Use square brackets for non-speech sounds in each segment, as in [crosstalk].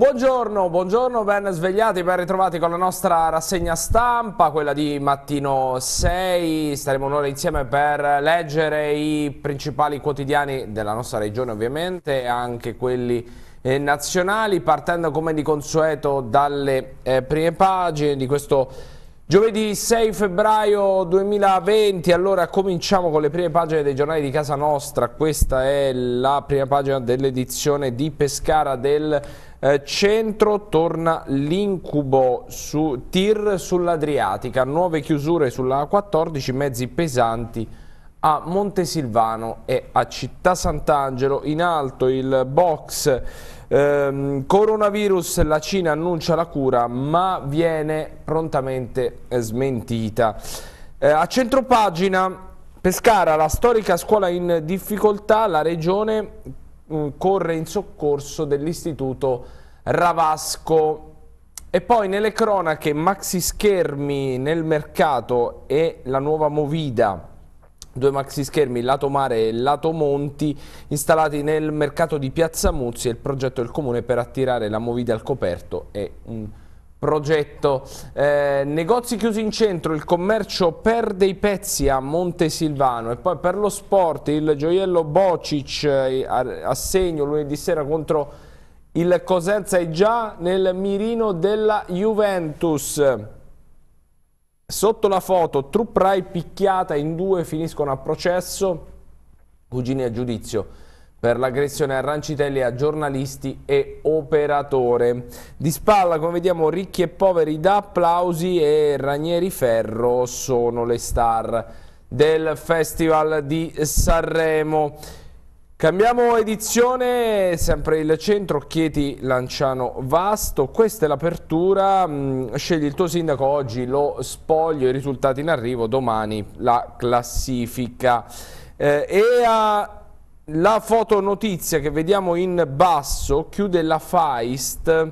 Un buongiorno, buongiorno, ben svegliati, ben ritrovati con la nostra rassegna stampa, quella di mattino 6. Staremo un'ora insieme per leggere i principali quotidiani della nostra regione ovviamente, e anche quelli eh, nazionali, partendo come di consueto dalle eh, prime pagine di questo Giovedì 6 febbraio 2020, allora cominciamo con le prime pagine dei giornali di casa nostra, questa è la prima pagina dell'edizione di Pescara del eh, centro torna l'incubo su tir sull'Adriatica, nuove chiusure sulla A14, mezzi pesanti a Montesilvano e a Città Sant'Angelo. In alto il box eh, coronavirus, la Cina annuncia la cura ma viene prontamente eh, smentita. Eh, a pagina Pescara, la storica scuola in difficoltà, la regione Mm, corre in soccorso dell'istituto Ravasco. E poi nelle cronache maxi schermi nel mercato e la nuova Movida due maxi schermi lato mare e lato monti installati nel mercato di Piazza Muzzi il progetto del comune per attirare la movida al coperto è un progetto. Eh, negozi chiusi in centro, il commercio perde i pezzi a Montesilvano e poi per lo sport il gioiello Bocic eh, a segno lunedì sera contro il Cosenza è già nel mirino della Juventus. Sotto la foto, Truprai picchiata in due, finiscono a processo, cugini a giudizio per l'aggressione a Rancitelli a giornalisti e operatore. Di spalla, come vediamo, ricchi e poveri da applausi e Ranieri Ferro sono le star del Festival di Sanremo. Cambiamo edizione, sempre il centro, Chieti Lanciano Vasto, questa è l'apertura, mm, scegli il tuo sindaco oggi, lo spoglio, i risultati in arrivo, domani la classifica. Eh, e a la fotonotizia che vediamo in basso chiude la Faist,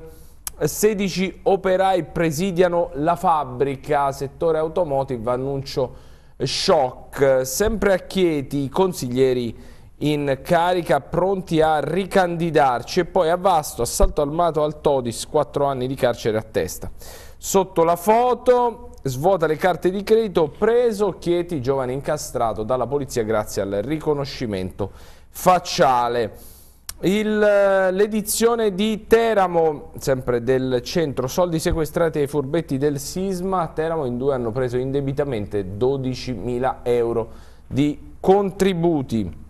16 operai presidiano la fabbrica, settore automotive, annuncio shock. Sempre a Chieti i consiglieri in carica pronti a ricandidarci e poi a Vasto, assalto armato al Todis, 4 anni di carcere a testa. Sotto la foto svuota le carte di credito, preso Chieti, giovane incastrato dalla polizia grazie al riconoscimento facciale. Eh, l'edizione di Teramo, sempre del centro, soldi sequestrati ai furbetti del sisma, Teramo in due hanno preso indebitamente 12.000 euro di contributi.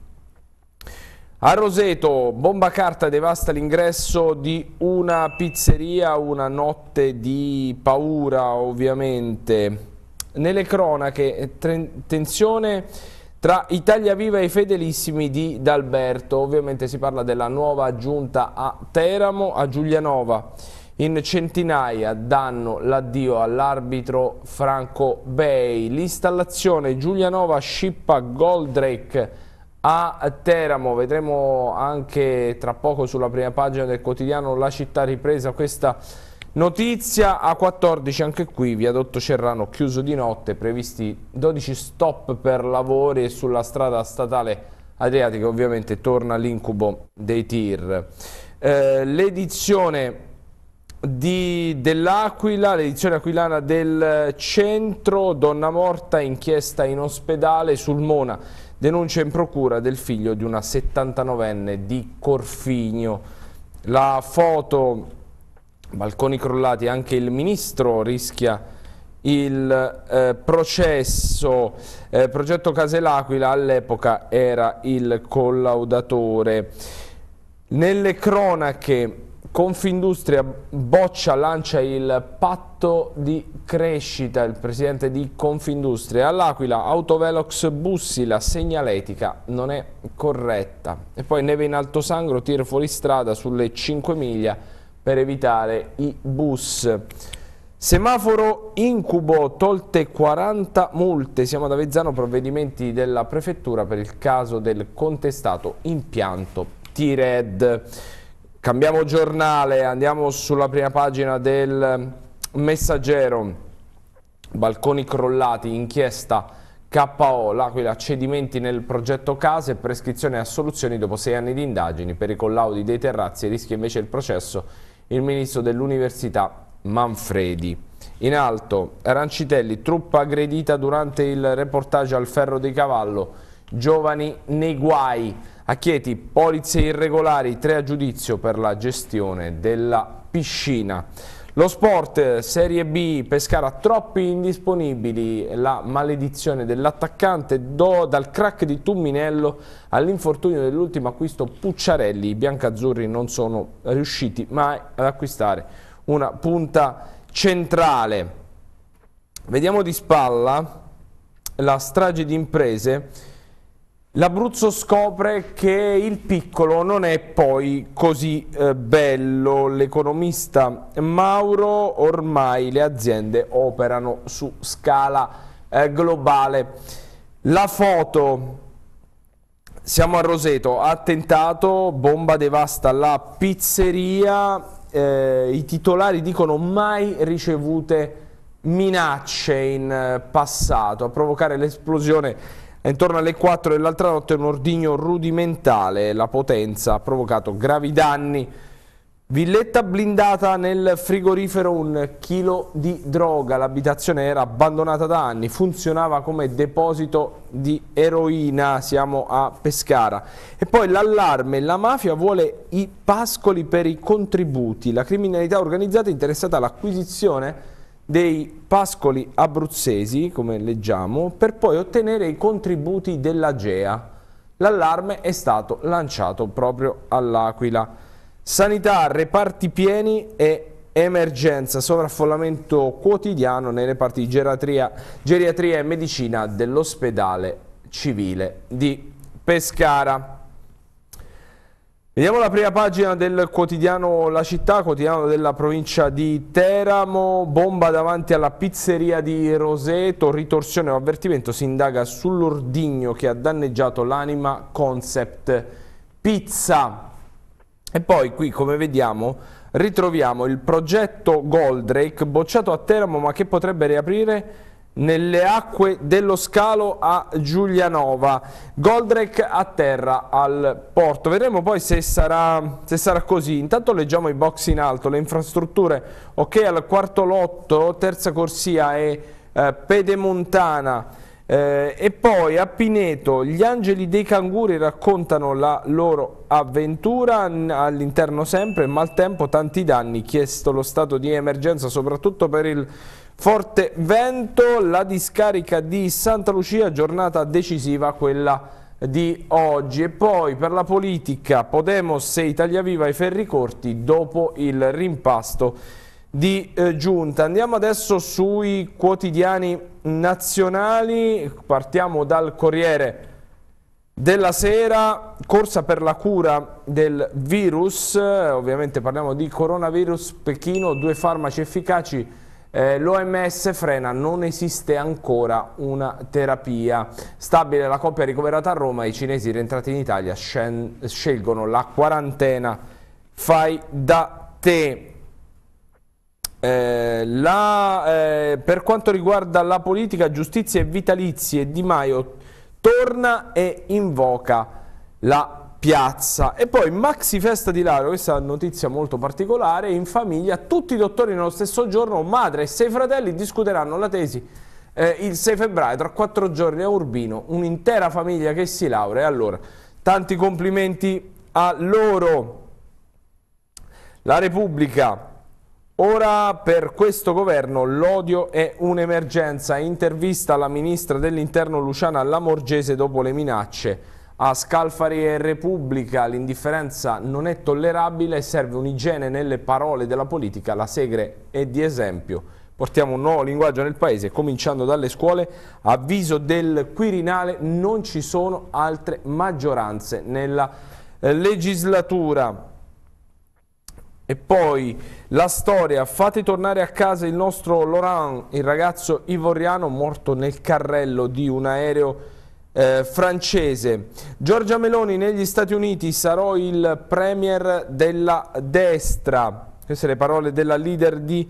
A Roseto, bomba carta devasta l'ingresso di una pizzeria, una notte di paura ovviamente. Nelle cronache, eh, tensione tra Italia Viva e i fedelissimi di D'Alberto, ovviamente si parla della nuova giunta a Teramo, a Giulianova. In centinaia danno l'addio all'arbitro Franco Bei. L'installazione Giulianova scippa Goldrake a Teramo. Vedremo anche tra poco sulla prima pagina del quotidiano La città ripresa questa Notizia A14, anche qui, viadotto Cerrano chiuso di notte, previsti 12 stop per lavori sulla strada statale Adriatica, ovviamente torna l'incubo dei tir. Eh, l'edizione dell'Aquila, l'edizione aquilana del centro, donna morta, inchiesta in ospedale sul Mona, denuncia in procura del figlio di una 79enne di Corfigno. La foto balconi crollati, anche il ministro rischia il eh, processo, eh, progetto Caselacquila all'epoca era il collaudatore. Nelle cronache Confindustria boccia lancia il patto di crescita, il presidente di Confindustria all'Aquila, Autovelox Bussi, la segnaletica non è corretta. E poi neve in alto sangro, tiro fuori strada sulle 5 miglia, per evitare i bus. Semaforo incubo, tolte 40 multe, siamo ad Avezzano, provvedimenti della prefettura per il caso del contestato impianto T-Red. Cambiamo giornale, andiamo sulla prima pagina del messaggero, balconi crollati, inchiesta KO, l'Aquila, cedimenti nel progetto case, prescrizione e assoluzioni dopo sei anni di indagini per i collaudi dei terrazzi, rischia invece il processo il ministro dell'Università Manfredi. In alto, Arancitelli, truppa aggredita durante il reportage al ferro di cavallo, giovani nei guai. A Chieti, polizze irregolari, tre a giudizio per la gestione della piscina. Lo sport Serie B, Pescara troppi indisponibili, la maledizione dell'attaccante dal crack di Tumminello all'infortunio dell'ultimo acquisto Pucciarelli. I biancazzurri non sono riusciti mai ad acquistare una punta centrale. Vediamo di spalla la strage di imprese L'Abruzzo scopre che il piccolo non è poi così eh, bello. L'economista Mauro, ormai le aziende operano su scala eh, globale. La foto, siamo a Roseto, attentato, bomba devasta la pizzeria, eh, i titolari dicono mai ricevute minacce in eh, passato a provocare l'esplosione Intorno alle 4 dell'altra notte un ordigno rudimentale, la potenza, ha provocato gravi danni. Villetta blindata nel frigorifero un chilo di droga, l'abitazione era abbandonata da anni, funzionava come deposito di eroina, siamo a Pescara. E poi l'allarme, la mafia vuole i pascoli per i contributi, la criminalità organizzata è interessata all'acquisizione dei pascoli abruzzesi, come leggiamo, per poi ottenere i contributi della GEA. L'allarme è stato lanciato proprio all'Aquila. Sanità, reparti pieni e emergenza, sovraffollamento quotidiano nei reparti di geriatria, geriatria e medicina dell'ospedale civile di Pescara. Vediamo la prima pagina del quotidiano La Città, quotidiano della provincia di Teramo, bomba davanti alla pizzeria di Roseto, ritorsione o avvertimento, si indaga sull'ordigno che ha danneggiato l'anima Concept Pizza. E poi qui come vediamo ritroviamo il progetto Goldrake bocciato a Teramo ma che potrebbe riaprire nelle acque dello scalo a Giulianova, Goldrek a terra al porto. Vedremo poi se sarà, se sarà, così. Intanto leggiamo i box in alto, le infrastrutture. Ok al quarto lotto, terza corsia e eh, Pedemontana. Eh, e poi a Pineto gli angeli dei canguri raccontano la loro avventura all'interno sempre, maltempo, tanti danni, chiesto lo stato di emergenza soprattutto per il Forte vento, la discarica di Santa Lucia, giornata decisiva quella di oggi. E poi per la politica Podemos e Italia Viva i ferri corti dopo il rimpasto di eh, Giunta. Andiamo adesso sui quotidiani nazionali, partiamo dal Corriere della Sera, corsa per la cura del virus, eh, ovviamente parliamo di coronavirus, Pechino, due farmaci efficaci eh, L'OMS frena, non esiste ancora una terapia. Stabile la coppia ricoverata a Roma, i cinesi rientrati in Italia scelgono la quarantena. Fai da te. Eh, la, eh, per quanto riguarda la politica, giustizia e vitalizie, Di Maio torna e invoca la piazza. E poi Maxi Festa di Laro, questa notizia molto particolare, in famiglia tutti i dottori nello stesso giorno, madre e sei fratelli discuteranno la tesi eh, il 6 febbraio, tra quattro giorni a Urbino, un'intera famiglia che si laurea. Allora, tanti complimenti a loro. La Repubblica. Ora per questo governo l'odio è un'emergenza. Intervista la ministra dell'interno Luciana Lamorgese dopo le minacce a Scalfari e Repubblica l'indifferenza non è tollerabile, serve un'igiene nelle parole della politica, la Segre è di esempio. Portiamo un nuovo linguaggio nel paese, cominciando dalle scuole. Avviso del Quirinale, non ci sono altre maggioranze nella eh, legislatura. E poi la storia, fate tornare a casa il nostro Laurent, il ragazzo ivoriano morto nel carrello di un aereo eh, francese. Giorgia Meloni negli Stati Uniti sarò il premier della destra. Queste le parole della leader di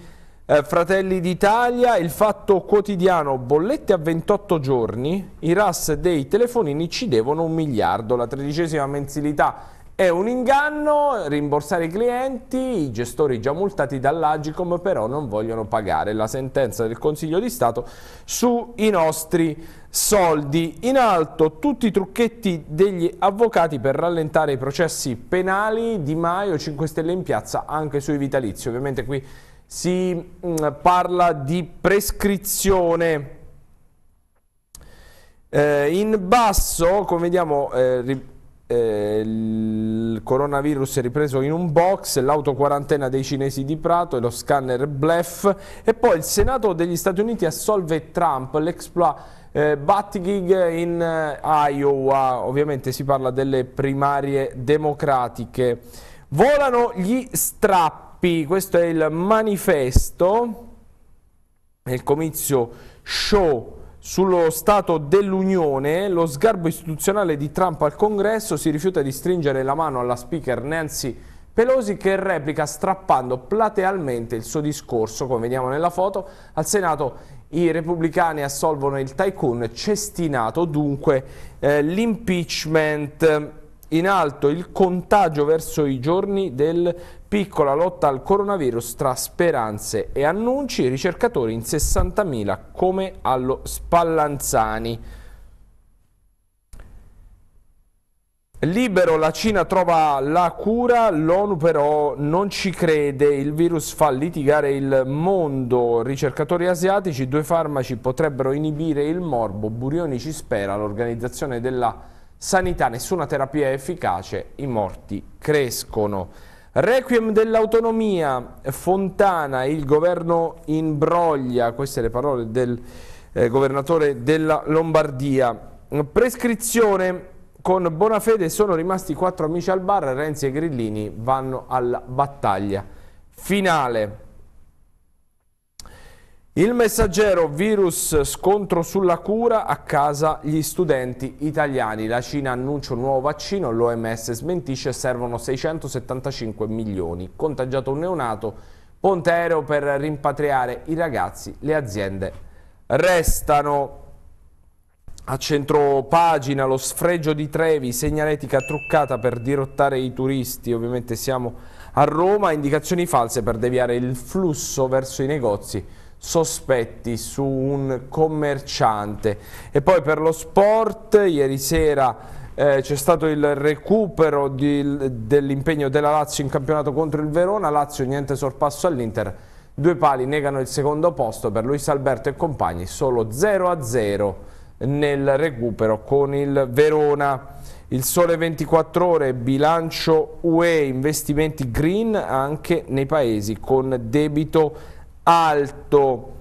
eh, Fratelli d'Italia, il fatto quotidiano, bollette a 28 giorni, i RAS dei telefonini ci devono un miliardo, la tredicesima mensilità è un inganno rimborsare i clienti, i gestori già multati dall'Agicom però non vogliono pagare la sentenza del Consiglio di Stato sui nostri soldi. In alto tutti i trucchetti degli avvocati per rallentare i processi penali, Di Maio 5 Stelle in piazza anche sui vitalizi. Ovviamente qui si mm, parla di prescrizione. Eh, in basso, come vediamo... Eh, eh, il coronavirus è ripreso in un box, l'autoquarantena dei cinesi di Prato e lo scanner blef e poi il Senato degli Stati Uniti assolve Trump, l'exploit eh, Buttigieg in eh, Iowa, ovviamente si parla delle primarie democratiche. Volano gli strappi, questo è il manifesto, è il comizio show sullo Stato dell'Unione, lo sgarbo istituzionale di Trump al Congresso si rifiuta di stringere la mano alla speaker Nancy Pelosi che replica strappando platealmente il suo discorso, come vediamo nella foto. Al Senato i repubblicani assolvono il tycoon cestinato, dunque eh, l'impeachment in alto il contagio verso i giorni del piccola lotta al coronavirus tra speranze e annunci, ricercatori in 60.000 come allo Spallanzani. Libero, la Cina trova la cura, l'ONU però non ci crede, il virus fa litigare il mondo, ricercatori asiatici, due farmaci potrebbero inibire il morbo, Burioni ci spera, l'organizzazione della sanità, nessuna terapia è efficace, i morti crescono. Requiem dell'autonomia, Fontana, il governo imbroglia, queste le parole del eh, governatore della Lombardia. Prescrizione, con buona fede sono rimasti quattro amici al bar, Renzi e Grillini vanno alla battaglia finale. Il messaggero virus scontro sulla cura a casa gli studenti italiani. La Cina annuncia un nuovo vaccino, l'OMS smentisce, servono 675 milioni. Contagiato un neonato, ponte aereo per rimpatriare i ragazzi, le aziende restano. A centro pagina lo sfregio di Trevi, segnaletica truccata per dirottare i turisti, ovviamente siamo a Roma, indicazioni false per deviare il flusso verso i negozi sospetti su un commerciante. E poi per lo sport, ieri sera eh, c'è stato il recupero dell'impegno della Lazio in campionato contro il Verona, Lazio niente sorpasso all'Inter, due pali negano il secondo posto per Luis Alberto e compagni, solo 0-0 nel recupero con il Verona. Il sole 24 ore, bilancio UE, investimenti green anche nei paesi con debito alto.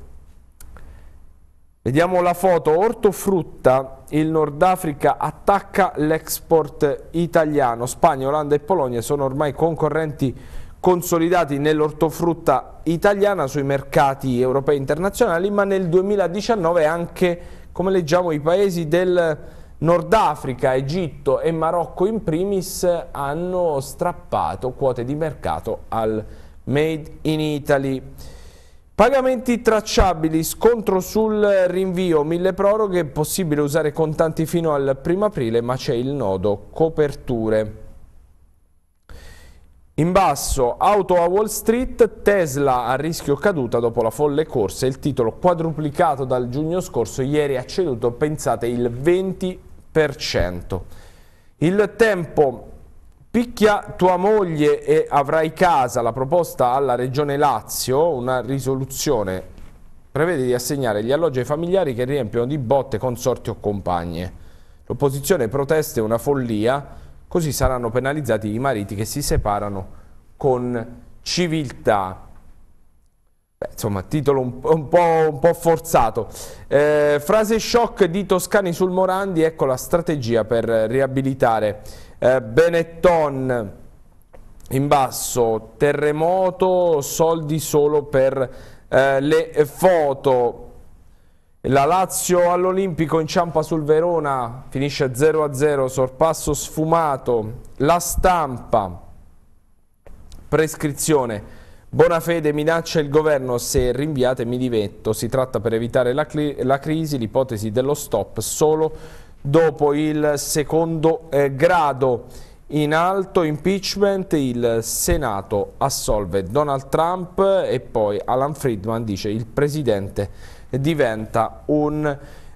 Vediamo la foto, ortofrutta, il Nord Africa attacca l'export italiano, Spagna, Olanda e Polonia sono ormai concorrenti consolidati nell'ortofrutta italiana sui mercati europei e internazionali, ma nel 2019 anche, come leggiamo, i paesi del Nord Africa, Egitto e Marocco in primis hanno strappato quote di mercato al Made in Italy. Pagamenti tracciabili, scontro sul rinvio, mille proroghe, possibile usare contanti fino al 1 aprile, ma c'è il nodo coperture. In basso, auto a Wall Street, Tesla a rischio caduta dopo la folle corsa, il titolo quadruplicato dal giugno scorso, ieri ha ceduto, pensate, il 20%. Il tempo Picchia tua moglie e avrai casa, la proposta alla Regione Lazio, una risoluzione prevede di assegnare gli alloggi ai familiari che riempiono di botte consorti o compagne. L'opposizione protesta è una follia, così saranno penalizzati i mariti che si separano con civiltà. Beh, insomma, titolo un, un, po', un po', forzato. Eh, frase shock di Toscani sul Morandi, ecco la strategia per riabilitare eh, Benetton in basso, terremoto, soldi solo per eh, le foto. La Lazio all'Olimpico inciampa sul Verona, finisce 0-0, sorpasso sfumato. La stampa, prescrizione. Buona fede, minaccia il governo se rinviate mi divetto. Si tratta per evitare la, la crisi l'ipotesi dello stop solo dopo il secondo eh, grado. In alto impeachment il Senato assolve Donald Trump e poi Alan Friedman dice il presidente diventa un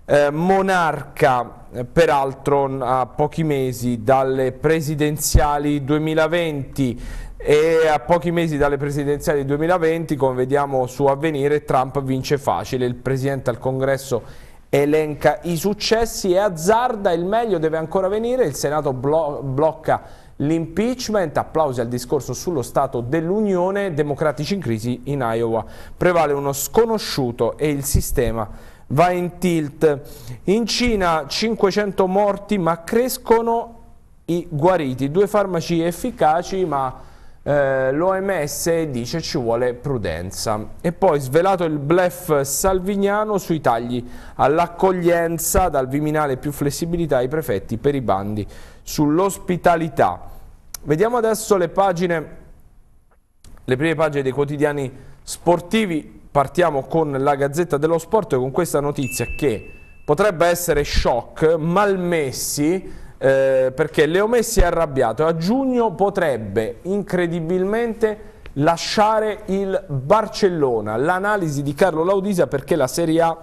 eh, monarca, peraltro a pochi mesi dalle presidenziali 2020 e a pochi mesi dalle presidenziali 2020, come vediamo su avvenire, Trump vince facile, il presidente al congresso è elenca i successi e azzarda il meglio deve ancora venire, il Senato blo blocca l'impeachment, applausi al discorso sullo Stato dell'Unione, democratici in crisi in Iowa, prevale uno sconosciuto e il sistema va in tilt. In Cina 500 morti ma crescono i guariti, due farmaci efficaci ma eh, l'OMS dice ci vuole prudenza. E poi svelato il blef salvignano sui tagli all'accoglienza, dal Viminale più flessibilità ai prefetti per i bandi sull'ospitalità. Vediamo adesso le pagine, le prime pagine dei quotidiani sportivi. Partiamo con la Gazzetta dello Sport e con questa notizia che potrebbe essere shock, malmessi eh, perché Leo Messi è arrabbiato a giugno potrebbe incredibilmente lasciare il Barcellona. L'analisi di Carlo Laudisa perché la Serie A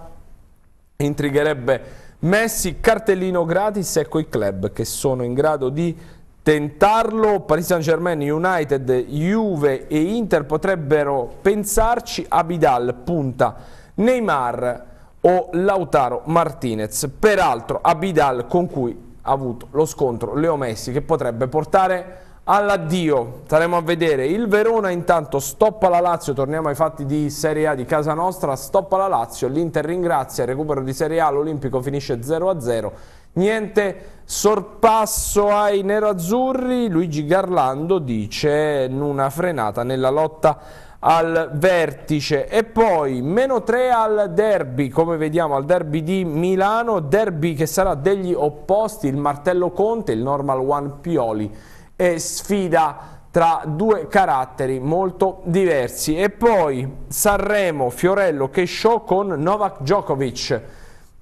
intrigherebbe Messi, cartellino gratis, e coi club che sono in grado di tentarlo. Paris Saint Germain, United, Juve e Inter potrebbero pensarci. Abidal punta Neymar o Lautaro Martinez. Peraltro Abidal con cui avuto lo scontro Leo Messi che potrebbe portare all'addio. Staremo a vedere. Il Verona intanto stoppa la Lazio, torniamo ai fatti di Serie A di casa nostra, stoppa la Lazio, l'Inter ringrazia, recupero di Serie A, l'Olimpico finisce 0-0. Niente sorpasso ai nerazzurri, Luigi Garlando dice una frenata nella lotta al vertice e poi meno 3 al derby come vediamo al derby di Milano derby che sarà degli opposti il martello Conte, il normal one Pioli e sfida tra due caratteri molto diversi e poi Sanremo, Fiorello, Kesho con Novak Djokovic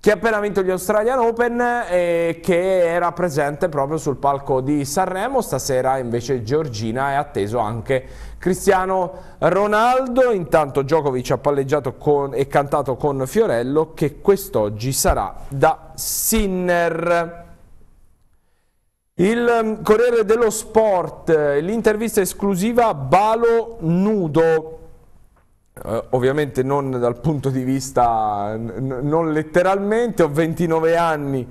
che ha appena vinto gli Australian Open e eh, che era presente proprio sul palco di Sanremo. Stasera invece Giorgina è atteso anche Cristiano Ronaldo. Intanto Djokovic ha palleggiato con, e cantato con Fiorello che quest'oggi sarà da Sinner. Il mm, Corriere dello Sport, eh, l'intervista esclusiva Balo Nudo. Eh, ovviamente non dal punto di vista, non letteralmente, ho 29 anni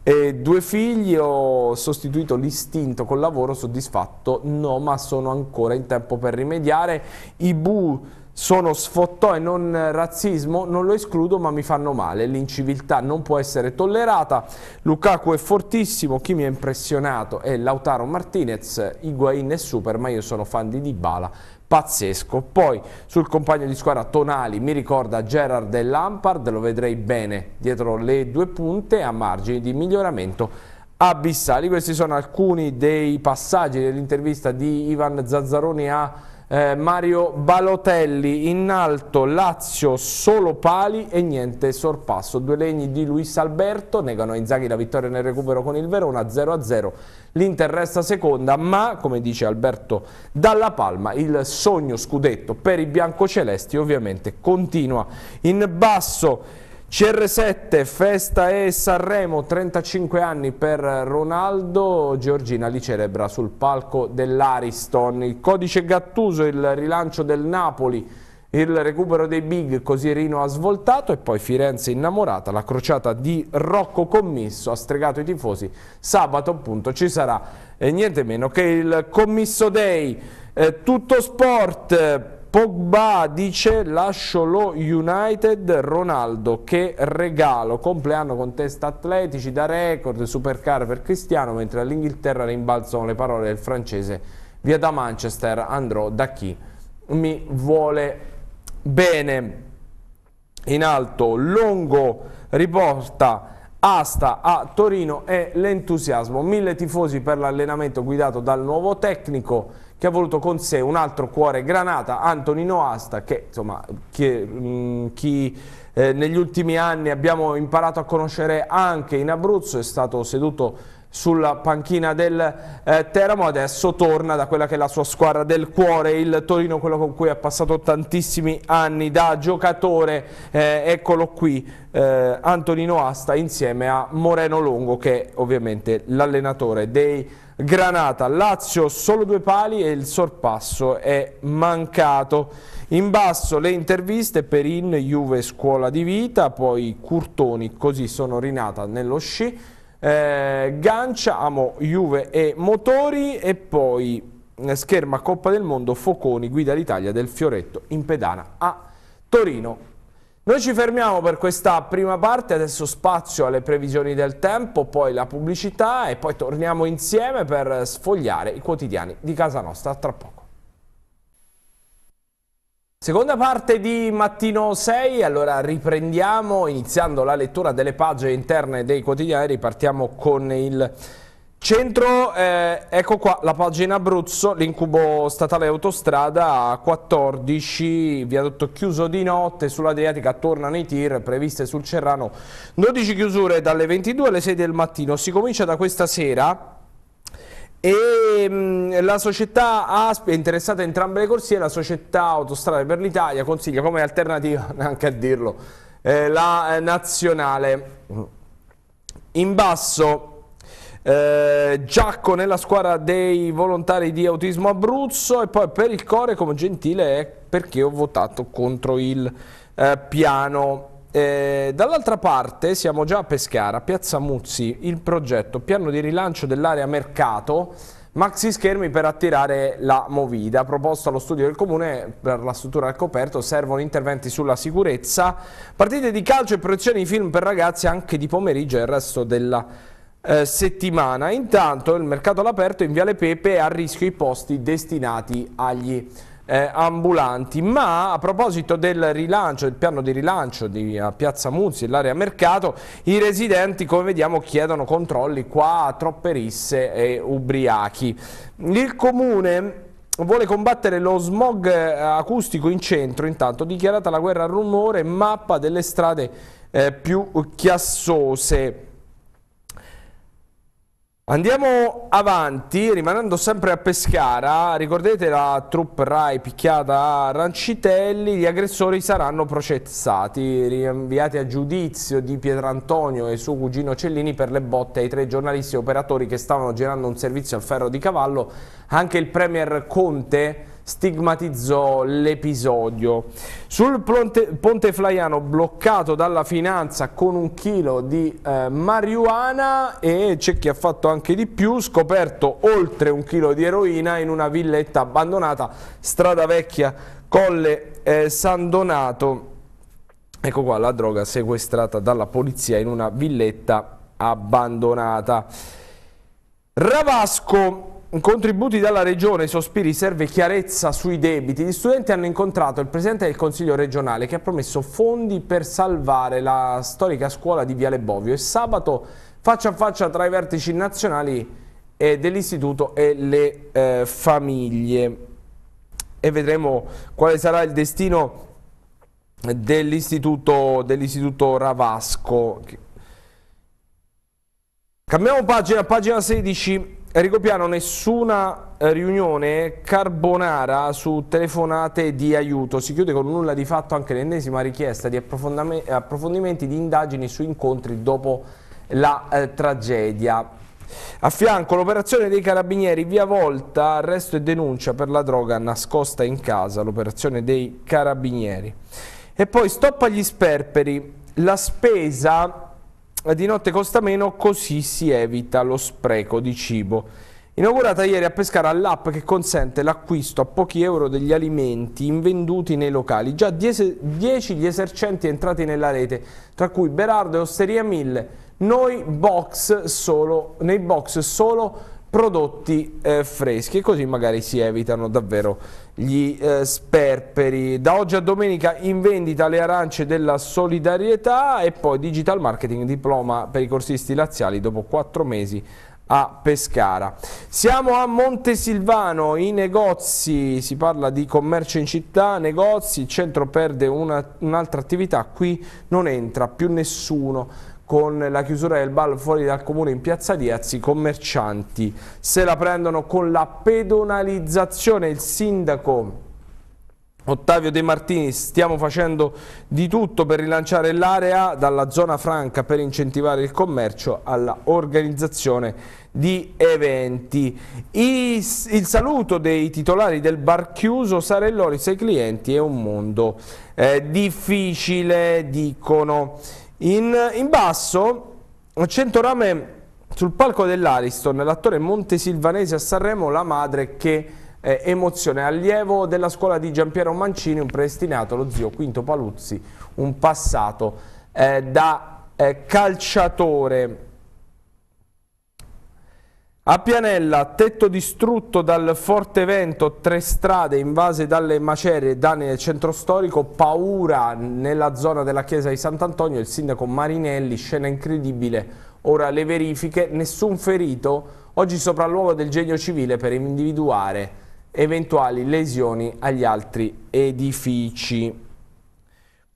e due figli, ho sostituito l'istinto col lavoro soddisfatto, no ma sono ancora in tempo per rimediare, i bu sono sfottò e non razzismo, non lo escludo ma mi fanno male, l'inciviltà non può essere tollerata, Lukaku è fortissimo, chi mi ha impressionato è Lautaro Martinez, Higuain è super ma io sono fan di Dybala pazzesco. Poi sul compagno di squadra Tonali mi ricorda Gerard e Lampard, lo vedrei bene dietro le due punte a margini di miglioramento abissali. Questi sono alcuni dei passaggi dell'intervista di Ivan Zazzaroni a eh, Mario Balotelli in alto, Lazio solo pali e niente sorpasso. Due legni di Luis Alberto, negano a Inzaghi la vittoria nel recupero con il Verona 0-0. L'Inter resta seconda, ma come dice Alberto Dalla Palma, il sogno scudetto per i biancocelesti ovviamente continua in basso. CR7, festa e Sanremo, 35 anni per Ronaldo, Giorgina li celebra sul palco dell'Ariston. Il codice Gattuso, il rilancio del Napoli, il recupero dei big, così Rino ha svoltato e poi Firenze innamorata, la crociata di Rocco Commisso ha stregato i tifosi. Sabato appunto ci sarà eh, niente meno che il Commisso Day, eh, tutto sport Pogba dice lascio lo United, Ronaldo che regalo, compleanno con test atletici da record, supercar per Cristiano, mentre all'Inghilterra rimbalzano le parole del francese via da Manchester andrò da chi mi vuole bene. In alto Longo riporta asta a Torino e l'entusiasmo, mille tifosi per l'allenamento guidato dal nuovo tecnico, che ha voluto con sé un altro cuore granata, Antonino Asta, che insomma chi, mh, mm, chi eh, negli ultimi anni abbiamo imparato a conoscere anche in Abruzzo, è stato seduto sulla panchina del eh, Teramo, adesso torna da quella che è la sua squadra del cuore, il Torino, quello con cui ha passato tantissimi anni da giocatore, eh, eccolo qui, eh, Antonino Asta insieme a Moreno Longo che è ovviamente l'allenatore dei Granata, Lazio solo due pali e il sorpasso è mancato. In basso le interviste per in Juve Scuola di Vita, poi Curtoni, così sono rinata nello sci, eh, Gancia, Amo Juve e Motori e poi eh, scherma Coppa del Mondo, Foconi guida l'Italia del Fioretto in pedana a Torino. Noi ci fermiamo per questa prima parte, adesso spazio alle previsioni del tempo, poi la pubblicità e poi torniamo insieme per sfogliare i quotidiani di casa nostra. Tra poco. Seconda parte di Mattino 6, allora riprendiamo iniziando la lettura delle pagine interne dei quotidiani, ripartiamo con il Centro, eh, ecco qua la pagina Abruzzo, l'incubo statale autostrada a 14, viadotto chiuso di notte, sull'Adriatica tornano i tir, previste sul Cerrano 12 chiusure dalle 22 alle 6 del mattino, si comincia da questa sera e mh, mm, la società ASP è interessata a entrambe le corsie, la società Autostrade per l'Italia consiglia come alternativa, [laughs] neanche a dirlo, eh, la eh, nazionale. In basso eh, Giacco nella squadra dei volontari di Autismo Abruzzo e poi per il core come Gentile è perché ho votato contro il eh, piano. Eh, Dall'altra parte siamo già a Pescara, Piazza Muzzi, il progetto piano di rilancio dell'area mercato maxi schermi per attirare la movida. Proposto allo studio del comune per la struttura al coperto servono interventi sulla sicurezza, partite di calcio e proiezioni di film per ragazzi anche di pomeriggio e il resto della eh, settimana. Intanto il mercato all'aperto in Viale Pepe è a rischio i posti destinati agli eh, ambulanti. Ma a proposito del rilancio, del piano di rilancio di Piazza Muzzi e l'area mercato, i residenti come vediamo chiedono controlli qua a troppe risse e Ubriachi. Il comune vuole combattere lo smog eh, acustico in centro, intanto dichiarata la guerra al rumore, mappa delle strade eh, più chiassose. Andiamo avanti, rimanendo sempre a Pescara, ricordate la troupe Rai picchiata a Rancitelli, gli aggressori saranno processati, rinviati a giudizio di Pietrantonio e suo cugino Cellini per le botte ai tre giornalisti operatori che stavano girando un servizio al ferro di cavallo, anche il premier Conte stigmatizzò l'episodio. Sul ponte, ponte, Flaiano bloccato dalla finanza con un chilo di eh, marijuana e c'è chi ha fatto anche di più, scoperto oltre un chilo di eroina in una villetta abbandonata, strada vecchia, Colle eh, San Donato. Ecco qua la droga sequestrata dalla polizia in una villetta abbandonata. Ravasco Contributi dalla Regione, Sospiri serve chiarezza sui debiti. Gli studenti hanno incontrato il Presidente del Consiglio regionale che ha promesso fondi per salvare la storica scuola di Viale Bovio e sabato faccia a faccia tra i vertici nazionali dell'istituto e le eh, famiglie. E vedremo quale sarà il destino dell'istituto dell Ravasco. Cambiamo pagina, pagina 16. Enrico Piano, nessuna eh, riunione carbonara su telefonate di aiuto. Si chiude con nulla di fatto anche l'ennesima richiesta di approfondimenti di indagini su incontri dopo la eh, tragedia. A fianco l'operazione dei carabinieri via volta, arresto e denuncia per la droga nascosta in casa, l'operazione dei carabinieri. E poi stop agli sperperi, la spesa di notte costa meno, così si evita lo spreco di cibo. Inaugurata ieri a Pescara l'app che consente l'acquisto a pochi euro degli alimenti invenduti nei locali. Già 10 gli esercenti entrati nella rete, tra cui Berardo e Osteria 1000. Noi box solo, nei box solo prodotti eh, freschi e così magari si evitano davvero gli eh, sperperi. Da oggi a domenica in vendita le arance della solidarietà e poi digital marketing diploma per i corsisti laziali dopo quattro mesi a Pescara. Siamo a Montesilvano, i negozi, si parla di commercio in città, negozi, il centro perde un'altra un attività, qui non entra più nessuno con la chiusura del bal fuori dal comune in piazza Diazzi, i commercianti se la prendono con la pedonalizzazione, il sindaco Ottavio De Martini, stiamo facendo di tutto per rilanciare l'area dalla zona franca per incentivare il commercio all'organizzazione di eventi. il saluto dei titolari del bar chiuso, Sarellori, sei clienti è un mondo eh, difficile, dicono. In, in basso, rame, sul palco dell'Ariston, l'attore montesilvanese a Sanremo, la madre che eh, emozione, allievo della scuola di Giampiero Mancini, un predestinato, lo zio Quinto Paluzzi, un passato eh, da eh, calciatore. A Pianella, tetto distrutto dal forte vento, tre strade invase dalle macerie e danni nel centro storico, paura nella zona della chiesa di Sant'Antonio, il sindaco Marinelli, scena incredibile, ora le verifiche, nessun ferito, oggi sopralluogo del genio civile per individuare eventuali lesioni agli altri edifici.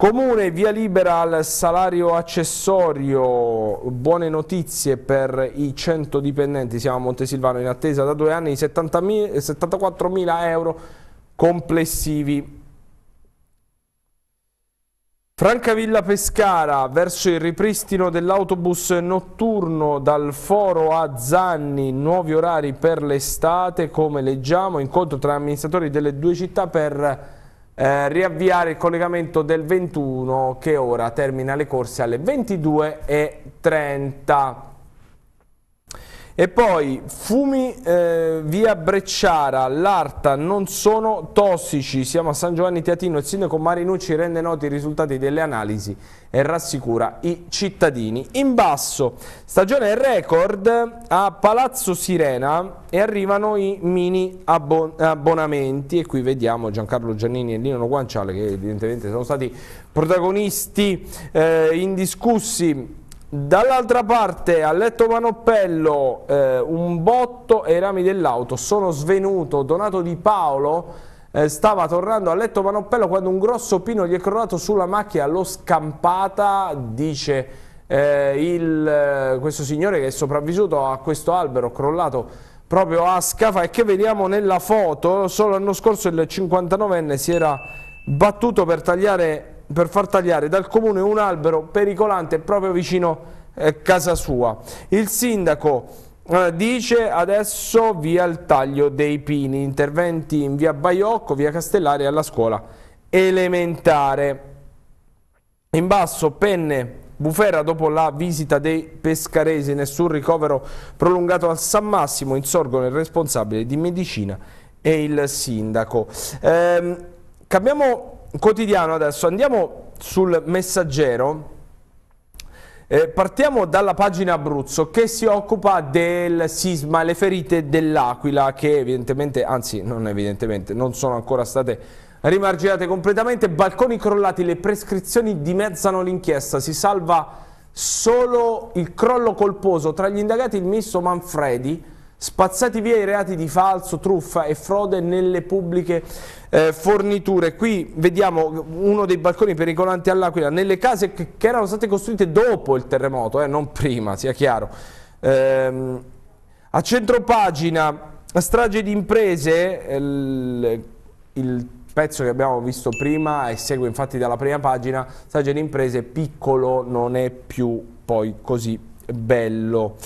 Comune, via libera al salario accessorio, buone notizie per i 100 dipendenti, siamo a Montesilvano in attesa da due anni di 74.000 euro complessivi. Francavilla Pescara verso il ripristino dell'autobus notturno dal foro a Zanni, nuovi orari per l'estate, come leggiamo, incontro tra amministratori delle due città per eh, riavviare il collegamento del 21 che ora termina le corse alle 22.30. E poi fumi eh, via Brecciara, l'Arta non sono tossici, siamo a San Giovanni Teatino, il sindaco Marinucci rende noti i risultati delle analisi e rassicura i cittadini. In basso, stagione record a Palazzo Sirena e arrivano i mini abbon abbonamenti e qui vediamo Giancarlo Giannini e Lino Guanciale che evidentemente sono stati protagonisti eh, indiscussi Dall'altra parte a letto Manoppello eh, un botto e i rami dell'auto sono svenuto, Donato Di Paolo eh, stava tornando a letto Manoppello quando un grosso pino gli è crollato sulla macchina, l'ho scampata, dice eh, il, eh, questo signore che è sopravvissuto a questo albero crollato proprio a Scafa e che vediamo nella foto, solo l'anno scorso il 59enne si era battuto per tagliare per far tagliare dal comune un albero pericolante proprio vicino eh, casa sua. Il sindaco eh, dice adesso via il taglio dei pini, interventi in via Baiocco, via Castellari alla scuola elementare. In basso penne Bufera dopo la visita dei pescaresi, nessun ricovero prolungato al San Massimo, insorgono il responsabile di medicina e il sindaco. Ehm, cambiamo quotidiano adesso, andiamo sul messaggero. Eh, partiamo dalla pagina Abruzzo che si occupa del sisma, le ferite dell'Aquila che evidentemente, anzi non evidentemente, non sono ancora state rimarginate completamente, balconi crollati, le prescrizioni dimezzano l'inchiesta, si salva solo il crollo colposo, tra gli indagati il ministro Manfredi, spazzati via i reati di falso, truffa e frode nelle pubbliche eh, forniture. Qui vediamo uno dei balconi pericolanti all'Aquila, nelle case che, erano state costruite dopo il terremoto, eh, non prima, sia chiaro. Eh, a centropagina, strage di imprese, il, eh, il pezzo che abbiamo visto prima e segue infatti dalla prima pagina, strage di imprese, piccolo non è più poi così bello.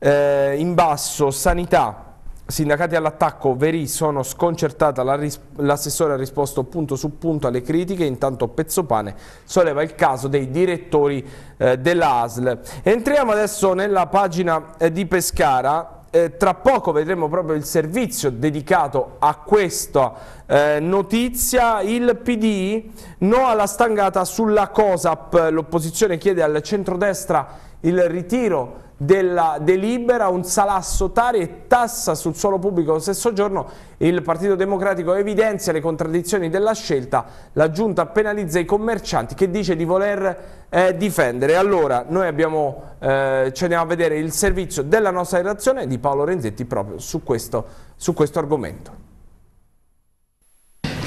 Eh, in basso, sanità Sindacati all'attacco, veri sono sconcertata, l'assessore ha risposto punto su punto alle critiche, intanto Pezzopane solleva il caso dei direttori eh, dell'ASL. Entriamo adesso nella pagina eh, di Pescara, eh, tra poco vedremo proprio il servizio dedicato a questa eh, notizia. Il PD no alla stangata sulla COSAP. L'opposizione chiede al centrodestra il ritiro della delibera un salasso tari e tassa sul suolo pubblico lo stesso giorno il Partito Democratico evidenzia le contraddizioni della scelta la Giunta penalizza i commercianti che dice di voler eh, difendere allora noi abbiamo, eh, ci andiamo a vedere il servizio della nostra redazione di Paolo Renzetti proprio su questo, su questo argomento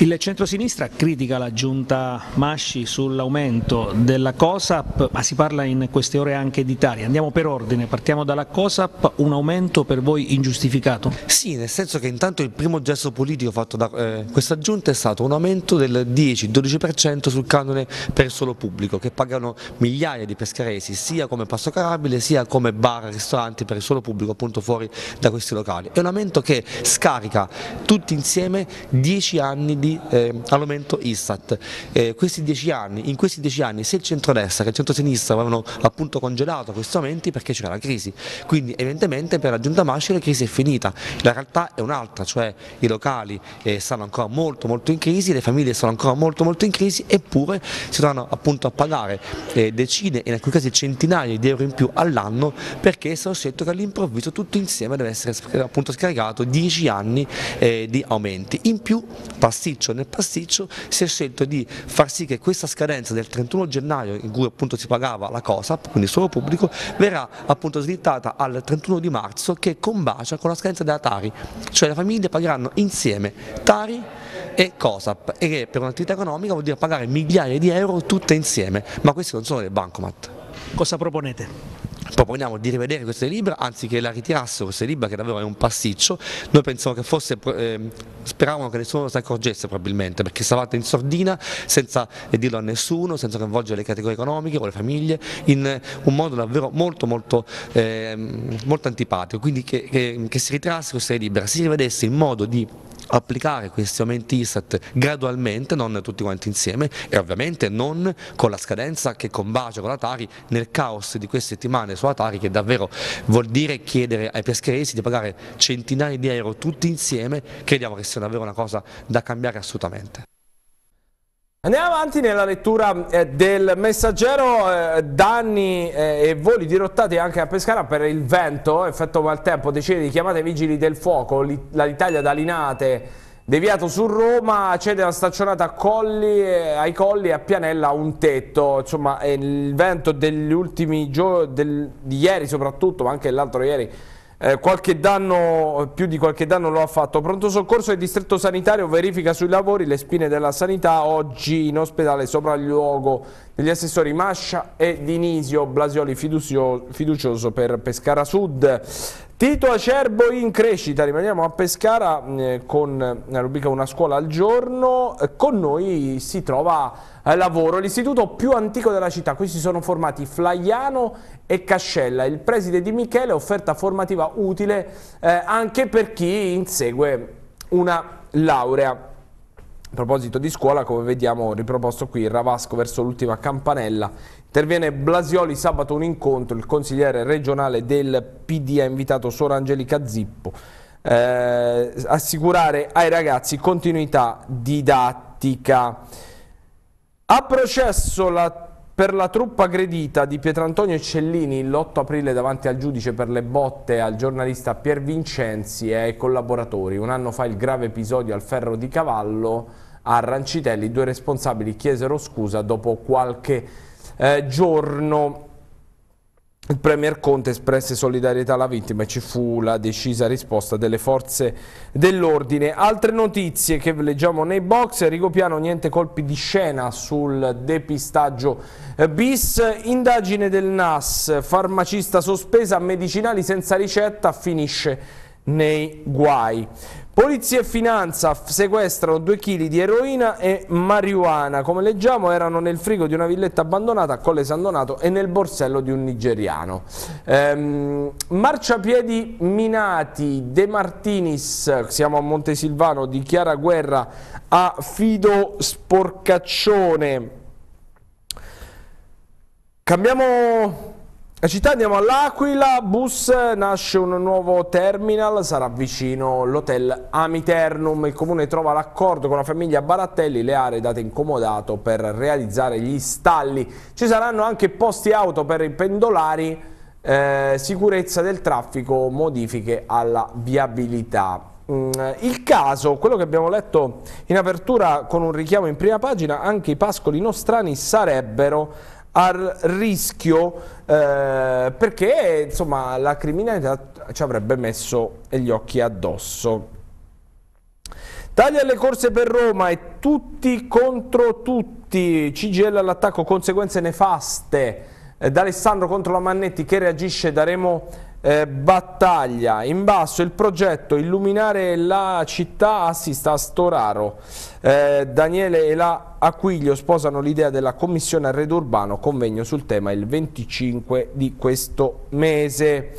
il centrosinistra critica la giunta Masci sull'aumento della COSAP, ma si parla in queste ore anche di Italia. Andiamo per ordine, partiamo dalla COSAP, un aumento per voi ingiustificato? Sì, nel senso che intanto il primo gesto politico fatto da eh, questa giunta è stato un aumento del 10-12% sul canone per solo pubblico, che pagano migliaia di pescaresi sia come pasto carabile sia come bar, ristoranti per il solo pubblico appunto fuori da questi locali. È un aumento che scarica tutti insieme 10 anni di eh, all'aumento ISAT. Eh, questi anni, in questi dieci anni sia il centrodestra che il centrosinistra avevano appunto congelato questi aumenti perché c'era la crisi, quindi evidentemente per la giunta Masci la crisi è finita, la realtà è un'altra, cioè i locali eh, stanno ancora molto molto in crisi, le famiglie sono ancora molto molto in crisi eppure si trovano appunto a pagare eh, decine e in alcuni casi centinaia di euro in più all'anno perché è stato scelto che all'improvviso tutto insieme deve essere appunto scaricato dieci anni eh, di aumenti. In più pasticcio pasticcio, nel pasticcio si è scelto di far sì che questa scadenza del 31 gennaio in cui appunto si pagava la cosa, quindi il solo pubblico, verrà appunto slittata al 31 di marzo che combacia con la scadenza della Tari, cioè le famiglie pagheranno insieme Tari e COSAP e che per un'attività economica vuol dire pagare migliaia di euro tutte insieme, ma queste non sono dei bancomat. Cosa proponete? proponiamo di rivedere queste libro anziché la ritirassero questa libro che davvero è un pasticcio noi pensavamo che fosse eh, speravamo che nessuno si accorgesse probabilmente perché stavate in sordina senza dirlo a nessuno senza coinvolgere le categorie economiche o le famiglie in un modo davvero molto molto, eh, molto antipatico quindi che, che, che si ritirasse queste libro si rivedesse in modo di applicare questi aumenti ISAT gradualmente, non tutti quanti insieme e ovviamente non con la scadenza che combacia con l'Atari nel caos di queste settimane su Atari che davvero vuol dire chiedere ai pescheresi di pagare centinaia di euro tutti insieme, crediamo che sia davvero una cosa da cambiare assolutamente. Andiamo avanti nella lettura eh, del messaggero, eh, danni eh, e voli dirottati anche a Pescara per il vento, effetto maltempo, decine di chiamate ai vigili del fuoco, l'Italia da Linate, deviato su Roma, cede la staccionata a colli, eh, ai colli e a Pianella un tetto, insomma il vento degli ultimi giorni, di ieri soprattutto, ma anche l'altro ieri, eh, qualche danno, più di qualche danno lo ha fatto. Pronto soccorso del distretto sanitario verifica sui lavori le spine della sanità oggi in ospedale sopra il luogo degli assessori Mascia e Dinisio Blasioli fiducio, fiducioso per Pescara Sud. Tito Acerbo in crescita, rimaniamo a Pescara eh, con eh, Rubica una scuola al giorno, eh, con noi si trova eh, lavoro, l'istituto più antico della città. Qui si sono formati Flaiano e Cascella. Il preside di Michele offerta formativa utile eh, anche per chi insegue una laurea. A proposito di scuola, come vediamo riproposto qui, il Ravasco verso l'ultima campanella. Interviene Blasioli sabato un incontro, il consigliere regionale del PD ha invitato Sora Angelica Zippo eh, assicurare ai ragazzi continuità didattica. A processo la per la truppa aggredita di Pietrantonio Cellini l'8 aprile davanti al giudice per le botte al giornalista Pier Vincenzi e ai collaboratori. Un anno fa il grave episodio al ferro di cavallo a Rancitelli, I due responsabili chiesero scusa dopo qualche eh, giorno. Il Premier Conte espresse solidarietà alla vittima e ci fu la decisa risposta delle forze dell'ordine. Altre notizie che leggiamo nei box, Rigopiano niente colpi di scena sul depistaggio bis, indagine del NAS, farmacista sospesa, medicinali senza ricetta, finisce nei guai. Polizia e finanza sequestrano 2 kg di eroina e marijuana. Come leggiamo erano nel frigo di una villetta abbandonata a Colle San Donato e nel borsello di un nigeriano. Ehm, marciapiedi minati, De Martinis, siamo a Montesilvano, dichiara guerra a Fido Sporcaccione. Cambiamo la città andiamo all'Aquila, bus, nasce un nuovo terminal, sarà vicino l'hotel Amiternum. Il comune trova l'accordo con la famiglia Barattelli, le aree date in comodato per realizzare gli stalli. Ci saranno anche posti auto per i pendolari, eh, sicurezza del traffico, modifiche alla viabilità mm, il caso, quello che abbiamo letto in apertura con un richiamo in prima pagina, anche i pascoli nostrani sarebbero al rischio eh, perché insomma, la criminalità ci avrebbe messo gli occhi addosso. Taglia alle corse per Roma e tutti contro tutti, CGL all'attacco, conseguenze nefaste, eh, D'Alessandro contro la Mannetti che reagisce, daremo eh, battaglia, in basso il progetto Illuminare la città assista a Storaro. Eh, Daniele e la Aquiglio sposano l'idea della commissione arredo urbano, convegno sul tema il 25 di questo mese.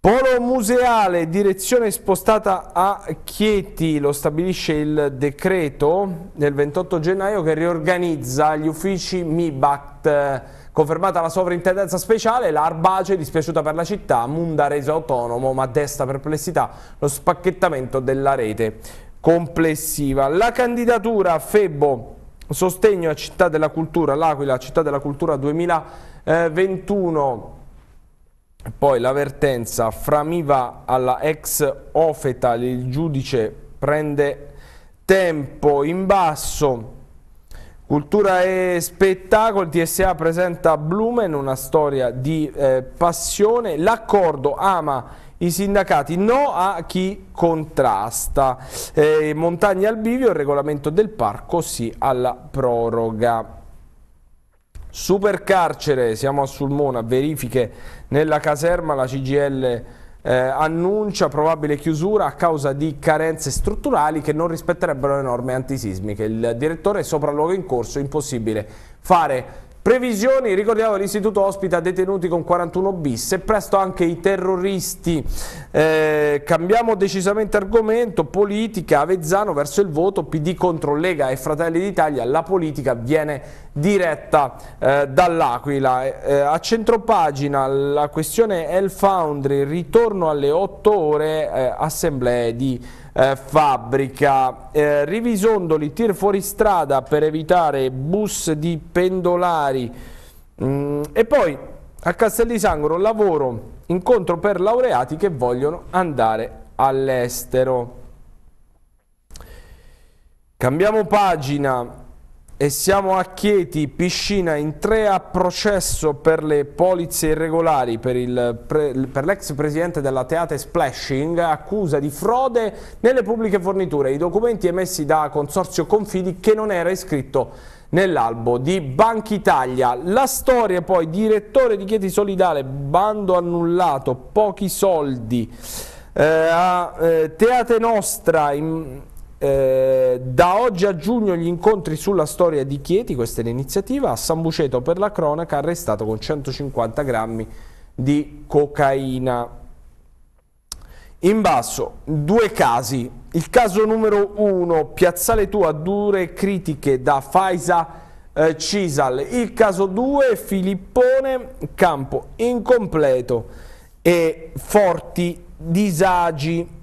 Polo museale, direzione spostata a Chieti, lo stabilisce il decreto del 28 gennaio che riorganizza gli uffici MIBACT Confermata la sovrintendenza speciale, l'Arbace è dispiaciuta per la città, Munda reso autonomo, ma desta perplessità lo spacchettamento della rete complessiva. La candidatura Febbo sostegno a Città della Cultura, l'Aquila Città della Cultura 2021 eh, poi l'avvertenza framiva alla ex Ofetal, il giudice prende tempo in basso Cultura e spettacolo, TSA presenta Blumen, una storia di eh, passione, l'accordo ama i sindacati, no a chi contrasta, eh, montagne al bivio, il regolamento del parco sì alla proroga. Supercarcere, siamo a Sulmona, verifiche nella caserma, la CGL eh, annuncia probabile chiusura a causa di carenze strutturali che non rispetterebbero le norme antisismiche. Il direttore è sopralluogo in corso, impossibile fare Previsioni, ricordiamo l'istituto ospita detenuti con 41 bis e presto anche i terroristi. Eh, cambiamo decisamente argomento, politica, Avezzano verso il voto, PD contro Lega e Fratelli d'Italia, la politica viene diretta eh, dall'Aquila. Eh, eh a centropagina la questione El Foundry, ritorno alle 8 ore, eh, assemblee di eh, fabbrica. Eh, Rivisondoli, tir fuori strada per evitare bus di pendolari. Mm, e poi a Castellisangro lavoro, incontro per laureati che vogliono andare all'estero. Cambiamo pagina. E siamo a Chieti, piscina in tre a processo per le polizze irregolari per, l'ex pre, presidente della Teate Splashing, accusa di frode nelle pubbliche forniture, i documenti emessi da Consorzio Confidi che non era iscritto nell'albo di Banca Italia. La storia poi, direttore di Chieti Solidale, bando annullato, pochi soldi, eh, a eh, Teate Nostra... In, eh, da oggi a giugno gli incontri sulla storia di Chieti, questa è l'iniziativa, a San Buceto per la cronaca arrestato con 150 grammi di cocaina. In basso, due casi. Il caso numero uno, Piazzale Tua, dure critiche da Faisa eh, Cisal. Il caso 2, Filippone, campo incompleto e forti disagi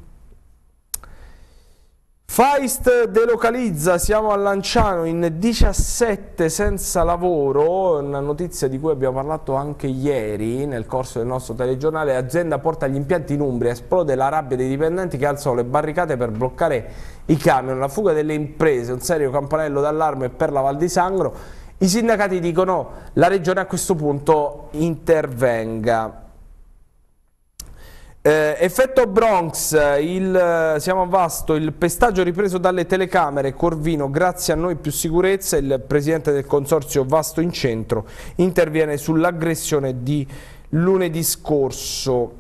Feist delocalizza, siamo a Lanciano in 17 senza lavoro, una notizia di cui abbiamo parlato anche ieri nel corso del nostro telegiornale, l'azienda porta gli impianti in Umbria, esplode la rabbia dei dipendenti che alzano le barricate per bloccare i camion, la fuga delle imprese, un serio campanello d'allarme per la Val di Sangro, i sindacati dicono la regione a questo punto intervenga. Eh, effetto Bronx, il, siamo a Vasto, il pestaggio ripreso dalle telecamere, Corvino, grazie a noi più sicurezza, il presidente del consorzio Vasto in Centro interviene sull'aggressione di lunedì scorso.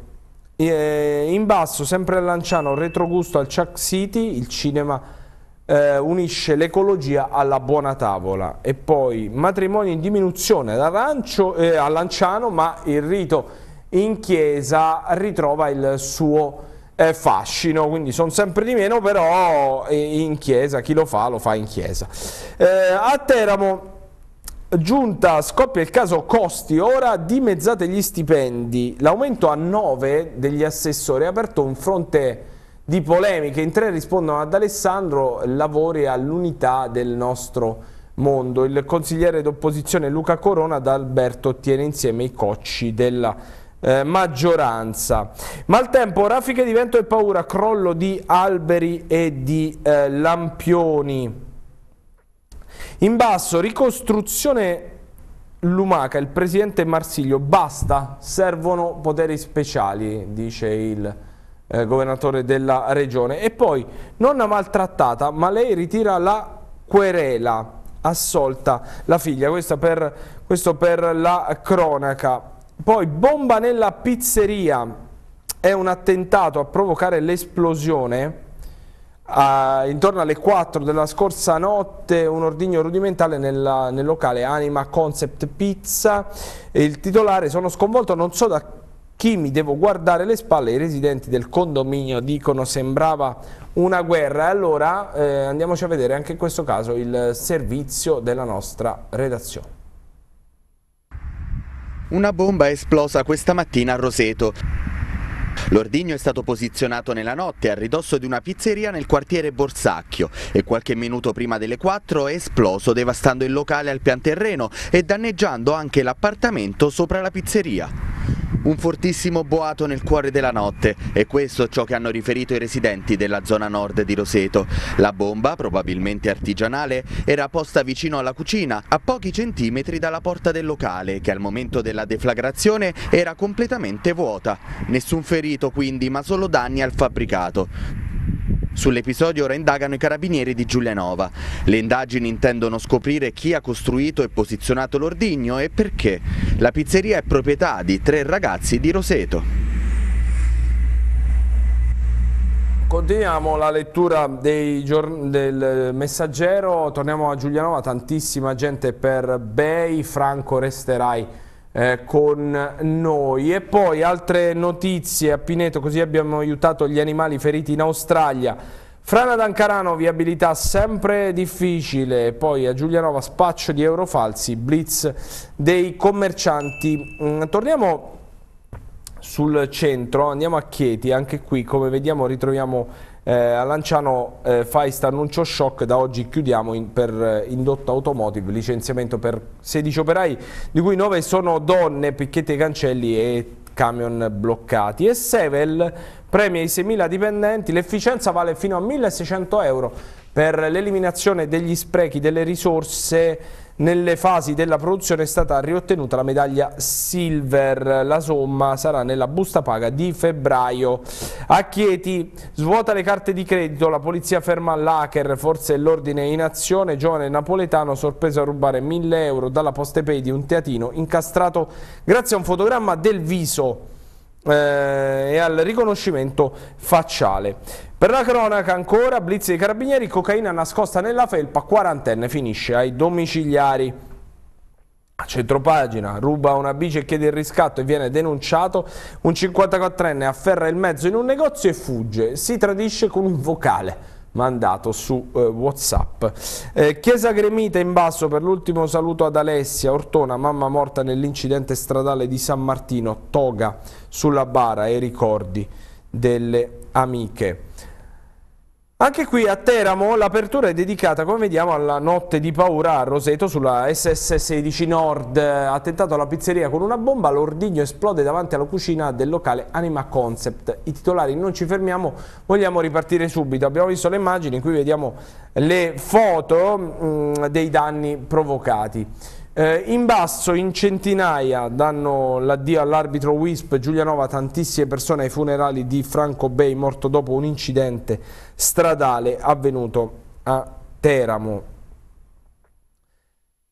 Eh, in basso, sempre a Lanciano, retrogusto al Chuck City, il cinema eh, unisce l'ecologia alla buona tavola. E poi matrimonio in diminuzione ad Arancio, eh, a Lanciano, ma il rito in chiesa ritrova il suo eh, fascino, quindi sono sempre di meno, però eh, in chiesa, chi lo fa lo fa in chiesa. Eh, a Teramo Giunta scoppia il caso costi, ora dimezzate gli stipendi. L'aumento a 9 degli assessori ha aperto un fronte di polemiche. In tre rispondono ad Alessandro, lavori all'unità del nostro mondo. Il consigliere d'opposizione Luca Corona ad Alberto ottiene insieme i cocci della eh, maggioranza. Maltempo, raffiche di vento e paura, crollo di alberi e di eh, lampioni. In basso, ricostruzione Lumaca, il presidente Marsiglio, basta, servono poteri speciali, dice il eh, governatore della regione. E poi, nonna maltrattata, ma lei ritira la querela, assolta la figlia, per, questo per la cronaca. Poi bomba nella pizzeria, è un attentato a provocare l'esplosione. Uh, intorno alle 4 della scorsa notte un ordigno rudimentale nella, nel locale Anima Concept Pizza il titolare sono sconvolto non so da chi mi devo guardare le spalle i residenti del condominio dicono sembrava una guerra e allora eh, andiamoci a vedere anche in questo caso il servizio della nostra redazione una bomba è esplosa questa mattina a Roseto. L'ordigno è stato posizionato nella notte a ridosso di una pizzeria nel quartiere Borsacchio e qualche minuto prima delle 4 è esploso devastando il locale al pian terreno e danneggiando anche l'appartamento sopra la pizzeria. Un fortissimo boato nel cuore della notte e questo ciò che hanno riferito i residenti della zona nord di Roseto. La bomba, probabilmente artigianale, era posta vicino alla cucina, a pochi centimetri dalla porta del locale, che al momento della deflagrazione era completamente vuota. Nessun ferito quindi, ma solo danni al fabbricato. Sull'episodio ora indagano i carabinieri di Giulianova. Le indagini intendono scoprire chi ha costruito e posizionato l'ordigno e perché. La pizzeria è proprietà di tre ragazzi di Roseto. Continuiamo la lettura del messaggero, torniamo a Giulianova, tantissima gente per Bei, Franco resterai eh, con noi e poi altre notizie a Pineto così abbiamo aiutato gli animali feriti in Australia Frana d'Ancarano viabilità sempre difficile poi a Giulianova spaccio di euro falsi blitz dei commercianti mm, torniamo sul centro, andiamo a Chieti, anche qui come vediamo ritroviamo eh, a Lanciano eh, Faist annuncio shock, da oggi chiudiamo in, per eh, indotto automotive, licenziamento per 16 operai, di cui 9 sono donne, picchetti e cancelli e camion bloccati. E Sevel premia i 6.000 dipendenti, l'efficienza vale fino a 1.600 euro per l'eliminazione degli sprechi delle risorse nelle fasi della produzione è stata riottenuta la medaglia silver, la somma sarà nella busta paga di febbraio. A Chieti svuota le carte di credito, la polizia ferma l'hacker, forse l'ordine in azione, giovane napoletano sorpreso a rubare 1000 euro dalla poste pay di un teatino incastrato grazie a un fotogramma del viso eh, e al riconoscimento facciale. Per la cronaca ancora, blitz dei carabinieri, cocaina nascosta nella felpa, quarantenne finisce ai domiciliari. A centropagina ruba una bici e chiede il riscatto e viene denunciato, un 54enne afferra il mezzo in un negozio e fugge, si tradisce con un vocale mandato su eh, Whatsapp. Eh, Chiesa Gremita in basso per l'ultimo saluto ad Alessia Ortona, mamma morta nell'incidente stradale di San Martino, toga sulla bara e ricordi delle amiche. Anche qui a Teramo l'apertura è dedicata, come vediamo, alla notte di paura a Roseto sulla SS16 Nord. Attentato alla pizzeria con una bomba, l'ordigno esplode davanti alla cucina del locale Anima Concept. I titolari non ci fermiamo, vogliamo ripartire subito. Abbiamo visto le immagini, qui vediamo le foto mh, mm, dei danni provocati. Eh, in basso, in centinaia, danno l'addio all'arbitro Wisp Giulianova tantissime persone ai funerali di Franco Bay, morto dopo un incidente stradale avvenuto a Teramo.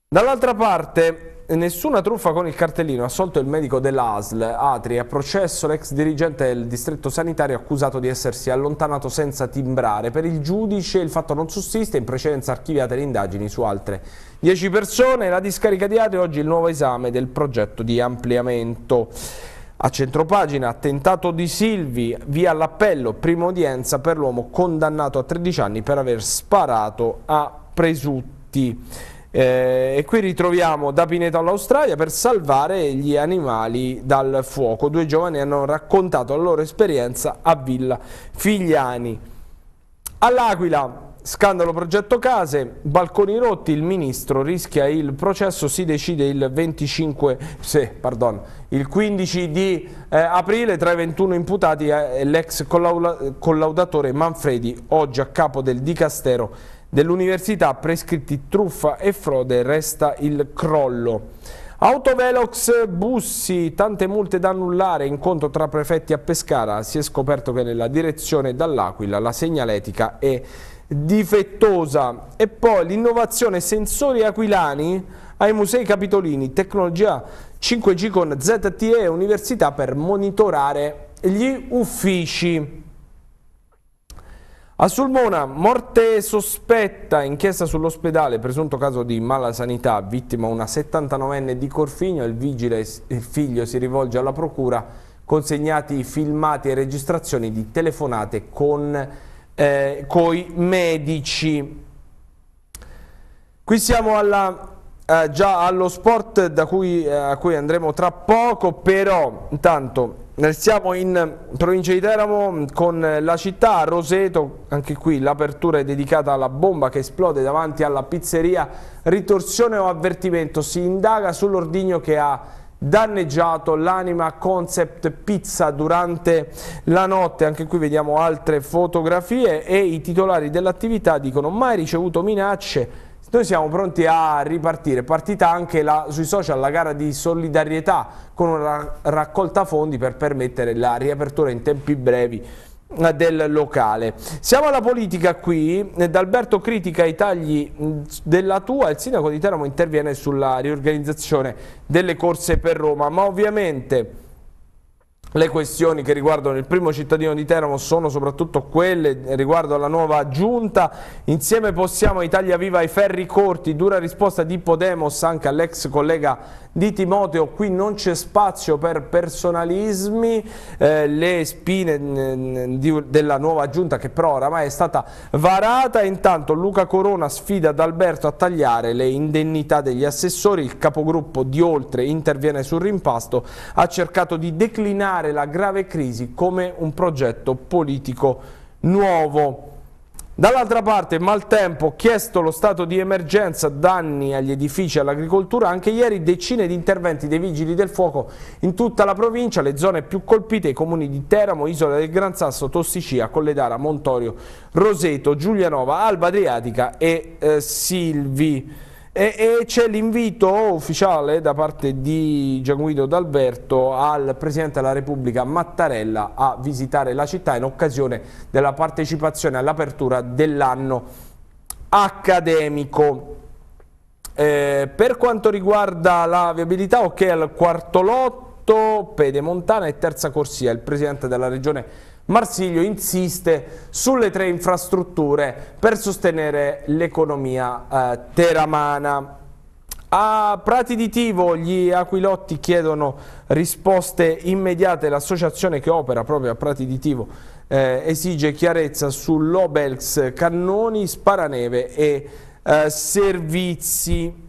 Dall'altra parte Nessuna truffa con il cartellino, assolto il medico dell'ASL, Atri, a processo l'ex dirigente del distretto sanitario accusato di essersi allontanato senza timbrare. Per il giudice il fatto non sussiste, in precedenza archiviate le indagini su altre 10 persone. La discarica di Atri oggi il nuovo esame del progetto di ampliamento. A centropagina, attentato di Silvi, via l'appello, prima udienza per l'uomo condannato a 13 anni per aver sparato a presutti. Eh, e qui ritroviamo da Pineto all'Australia per salvare gli animali dal fuoco. Due giovani hanno raccontato la loro esperienza a Villa Figliani. All'Aquila, Scandalo progetto case, balconi rotti, il ministro rischia il processo, si decide il, 25, sì, pardon, il 15 di eh, aprile tra i 21 imputati eh, l'ex collaudatore Manfredi, oggi a capo del Dicastero dell'università prescritti truffa e frode resta il crollo. Autovelox bussi, tante multe da annullare, incontro tra prefetti a Pescara, si è scoperto che nella direzione dall'Aquila la segnaletica è difettosa e poi l'innovazione sensori aquilani ai musei capitolini, tecnologia 5G con ZTE università per monitorare gli uffici. A Sulmona, morte sospetta, inchiesta sull'ospedale, presunto caso di mala sanità, vittima una 79enne di Corfigno, il vigile il figlio si rivolge alla procura, consegnati filmati e registrazioni di telefonate con eh, coi medici. Qui siamo alla eh, già allo sport cui, eh, a cui andremo tra poco, però intanto eh, siamo in provincia di Teramo mm, con la città, Roseto, anche qui l'apertura è dedicata alla bomba che esplode davanti alla pizzeria, ritorsione o avvertimento, si indaga sull'ordigno che ha danneggiato l'anima concept pizza durante la notte anche qui vediamo altre fotografie e i titolari dell'attività dicono mai ricevuto minacce noi siamo pronti a ripartire, partita anche la, sui social la gara di solidarietà con una raccolta fondi per permettere la riapertura in tempi brevi eh, del locale. Siamo alla politica qui, D'Alberto critica i tagli mm, della tua, il sindaco di Teramo interviene sulla riorganizzazione delle corse per Roma, ma ovviamente le questioni che riguardano il primo cittadino di Teramo sono soprattutto quelle riguardo alla nuova giunta. Insieme possiamo Italia Viva ai ferri corti, dura risposta di Podemos anche all'ex collega di Timoteo qui non c'è spazio per personalismi, eh, le spine di, della nuova giunta che però oramai è stata varata, intanto Luca Corona sfida D'Alberto a tagliare le indennità degli assessori, il capogruppo di oltre interviene sul rimpasto, ha cercato di declinare la grave crisi come un progetto politico nuovo. Dall'altra parte, maltempo, chiesto lo stato di emergenza, danni agli edifici e all'agricoltura, anche ieri decine di interventi dei vigili del fuoco in tutta la provincia, le zone più colpite, i comuni di Teramo, Isola del Gran Sasso, Tossicia, Colledara, Montorio, Roseto, Giulianova, Alba Adriatica e eh, Silvi. E, e c'è l'invito ufficiale da parte di Gianguido D'Alberto al Presidente della Repubblica Mattarella a visitare la città in occasione della partecipazione all'apertura dell'anno accademico. Eh, per quanto riguarda la viabilità, ok al quarto lotto, Pedemontana e terza corsia, il Presidente della Regione Marsiglio insiste sulle tre infrastrutture per sostenere l'economia eh, teramana. A Prati di Tivo gli aquilotti chiedono risposte immediate, l'associazione che opera proprio a Prati di Tivo eh, esige chiarezza sull'Obelx, cannoni, sparaneve e eh, servizi.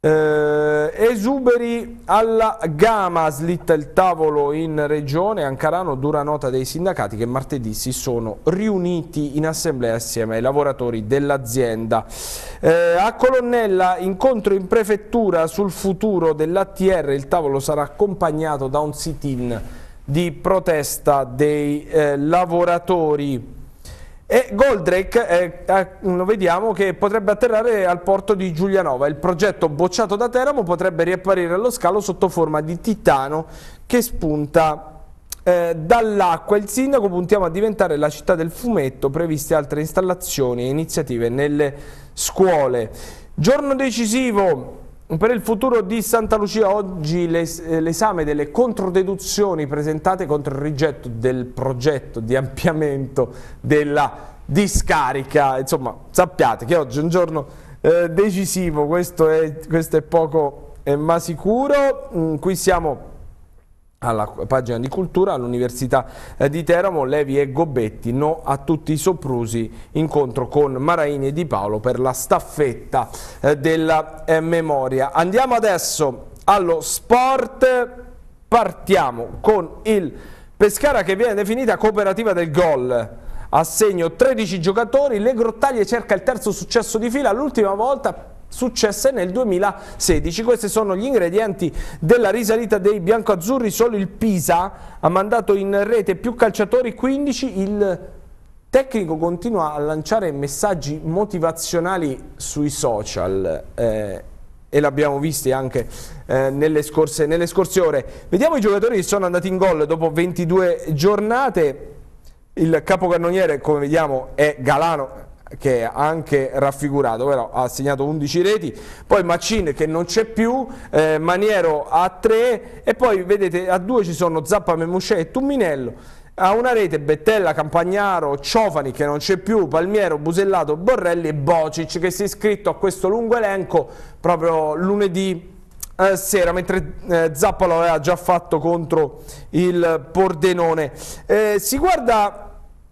Eh, esuberi alla Gama, slitta il tavolo in regione, Ancarano dura nota dei sindacati che martedì si sono riuniti in assemblea assieme ai lavoratori dell'azienda. Eh, a Colonnella incontro in prefettura sul futuro dell'ATR, il tavolo sarà accompagnato da un sit-in di protesta dei eh, lavoratori. E Goldrake, eh, eh, lo vediamo, che potrebbe atterrare al porto di Giulianova. Il progetto bocciato da Teramo potrebbe riapparire allo scalo sotto forma di titano che spunta eh, dall'acqua. Il sindaco puntiamo a diventare la città del fumetto, previste altre installazioni e iniziative nelle scuole. Giorno decisivo per il futuro di Santa Lucia oggi l'esame delle controdeduzioni presentate contro il rigetto del progetto di ampliamento della discarica. Insomma, sappiate che oggi è un giorno eh, decisivo, questo è, questo è poco eh, ma sicuro. Mm, qui siamo alla pagina di cultura all'Università eh, di Teramo, Levi e Gobetti, no a tutti i soprusi, incontro con Maraini e Di Paolo per la staffetta eh, della eh, memoria. Andiamo adesso allo sport, partiamo con il Pescara che viene definita cooperativa del gol. Assegno 13 giocatori, Le Grottaglie cerca il terzo successo di fila, l'ultima volta successe nel 2016. Questi sono gli ingredienti della risalita dei biancoazzurri, solo il Pisa ha mandato in rete più calciatori 15, il tecnico continua a lanciare messaggi motivazionali sui social eh, e l'abbiamo visti anche eh, nelle, scorse, nelle scorse ore. Vediamo i giocatori che sono andati in gol dopo 22 giornate. Il capocannoniere, come vediamo, è Galano, che è anche raffigurato, però ha segnato 11 reti, poi Macin che non c'è più, eh, Maniero a 3 e poi vedete a 2 ci sono Zappa, Memusce e Tumminello, a una rete Bettella, Campagnaro, Ciofani che non c'è più, Palmiero, Busellato, Borrelli e Bocic che si è iscritto a questo lungo elenco proprio lunedì eh, sera, mentre eh, Zappa lo aveva già fatto contro il Pordenone. Eh, si guarda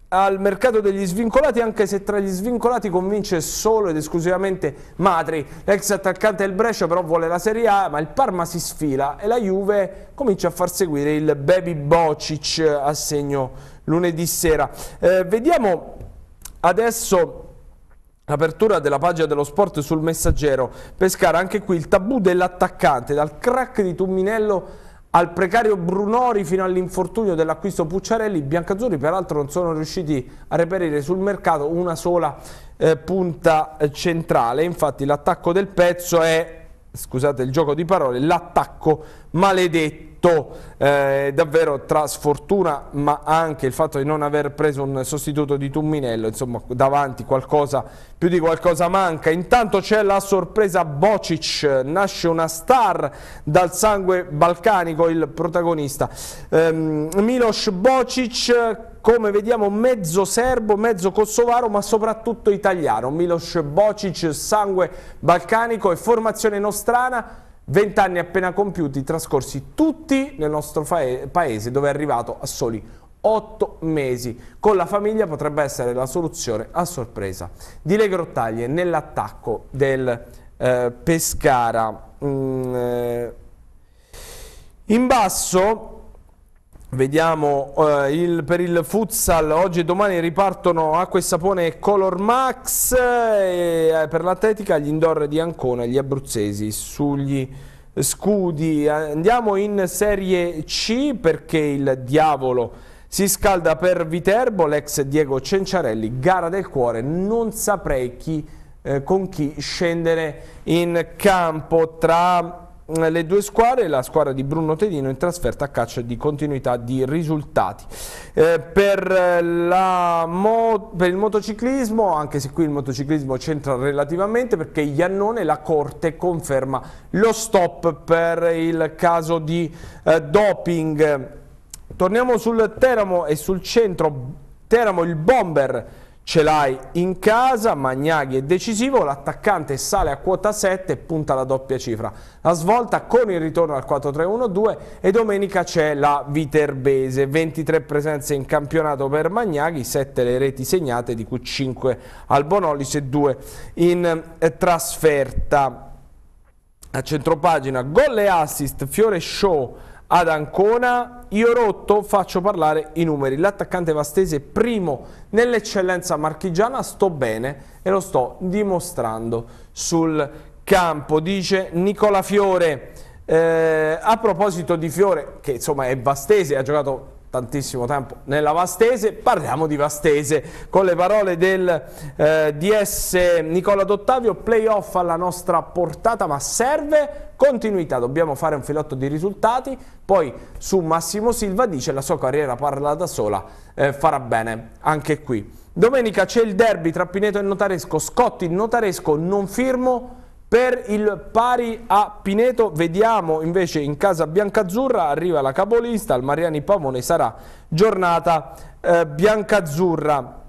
al mercato degli svincolati anche se tra gli svincolati convince solo ed esclusivamente Madri l'ex attaccante del Brescia però vuole la Serie A ma il Parma si sfila e la Juve comincia a far seguire il baby Bocic a segno lunedì sera eh, vediamo adesso L'apertura della pagina dello sport sul messaggero. Pescara, anche qui il tabù dell'attaccante, dal crack di Tumminello al precario Brunori fino all'infortunio dell'acquisto Pucciarelli, i biancazzurri peraltro non sono riusciti a reperire sul mercato una sola eh, punta centrale, infatti l'attacco del pezzo è, scusate il gioco di parole, l'attacco maledetto netto eh, davvero tra sfortuna ma anche il fatto di non aver preso un sostituto di Tumminello insomma davanti qualcosa più di qualcosa manca intanto c'è la sorpresa Bocic nasce una star dal sangue balcanico il protagonista ehm, Milos Bocic come vediamo mezzo serbo, mezzo kosovaro ma soprattutto italiano. Milos Bocic, sangue balcanico e formazione nostrana Vent'anni appena compiuti, trascorsi tutti nel nostro paese, dove è arrivato a soli 8 mesi. Con la famiglia potrebbe essere la soluzione a sorpresa. Di Le Grottaglie nell'attacco del eh, Pescara. Mm, eh. in basso Vediamo eh, il, per il futsal, oggi e domani ripartono acqua e sapone e Color Max e, eh, per l'atletica gli indoor di Ancona, e gli abruzzesi sugli scudi. Andiamo in Serie C perché il diavolo si scalda per Viterbo, l'ex Diego Cenciarelli, gara del cuore, non saprei chi, eh, con chi scendere in campo tra eh, le due squadre, la squadra di Bruno Tedino in trasferta a caccia di continuità di risultati. Eh, per, eh, mo, per, il motociclismo, anche se qui il motociclismo c'entra relativamente perché Iannone la Corte conferma lo stop per il caso di eh, doping. Torniamo sul Teramo e sul centro. Teramo il bomber ce l'hai in casa, Magnaghi è decisivo, l'attaccante sale a quota 7 e punta la doppia cifra. La svolta con il ritorno al 4-3-1-2 e domenica c'è la Viterbese, 23 presenze in campionato per Magnaghi, 7 le reti segnate, di cui 5 al Bonolis e 2 in eh, trasferta. A centropagina, gol e assist, Fiore Show ad Ancona. Io rotto faccio parlare i numeri. L'attaccante Vastese primo nell'eccellenza marchigiana, sto bene e lo sto dimostrando sul campo, dice Nicola Fiore. Eh, a proposito di Fiore, che insomma è Vastese, ha giocato tantissimo tempo nella Vastese, parliamo di Vastese con le parole del eh, DS Nicola D'Ottavio, playoff alla nostra portata ma serve continuità, dobbiamo fare un filotto di risultati, poi su Massimo Silva dice la sua carriera parla da sola, eh, farà bene anche qui. Domenica c'è il derby tra Pineto e Notaresco, Scotti Notaresco non firmo per il pari a Pineto vediamo invece in casa biancazzurra arriva la capolista, al Mariani Pavone sarà giornata eh, biancazzurra.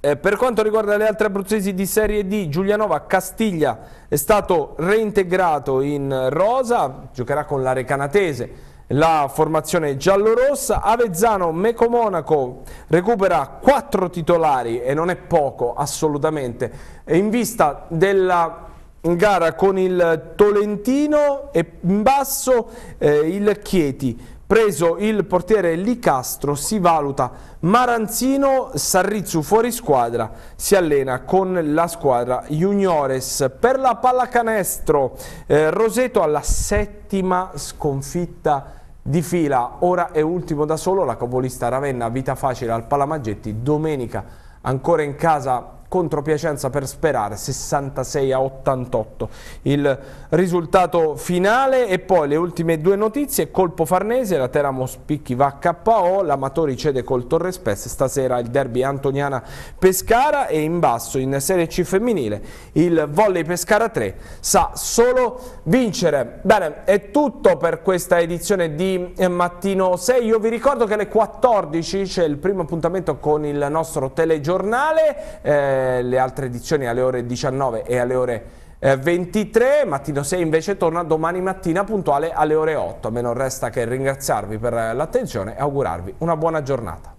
Eh, per quanto riguarda le altre abruzzesi di Serie D, Giulianova Castiglia è stato reintegrato in rosa, giocherà con la Recanatese la formazione giallorossa. Avezzano Meco Monaco recupera quattro titolari e non è poco assolutamente in vista della in gara con il Tolentino e in basso eh, il Chieti. Preso il portiere Licastro si valuta Maranzino, Sarrizzu fuori squadra, si allena con la squadra Juniores. Per la pallacanestro eh, Roseto alla settima sconfitta di fila, ora è ultimo da solo la capolista Ravenna, vita facile al Palamaggetti, domenica ancora in casa contro Piacenza per sperare 66 a 88 il risultato finale e poi le ultime due notizie colpo Farnese, la Teramo Spicchi va a KO, l'Amatori cede col Torre Spesse stasera il derby Antoniana Pescara e in basso in Serie C femminile il volley Pescara 3 sa solo vincere bene è tutto per questa edizione di eh, Mattino 6 io vi ricordo che alle 14 c'è il primo appuntamento con il nostro telegiornale eh, le altre edizioni alle ore 19 e alle ore 23, eh, Mattino 6 invece torna domani mattina puntuale alle ore 8. A me non resta che ringraziarvi per eh, l'attenzione e augurarvi una buona giornata.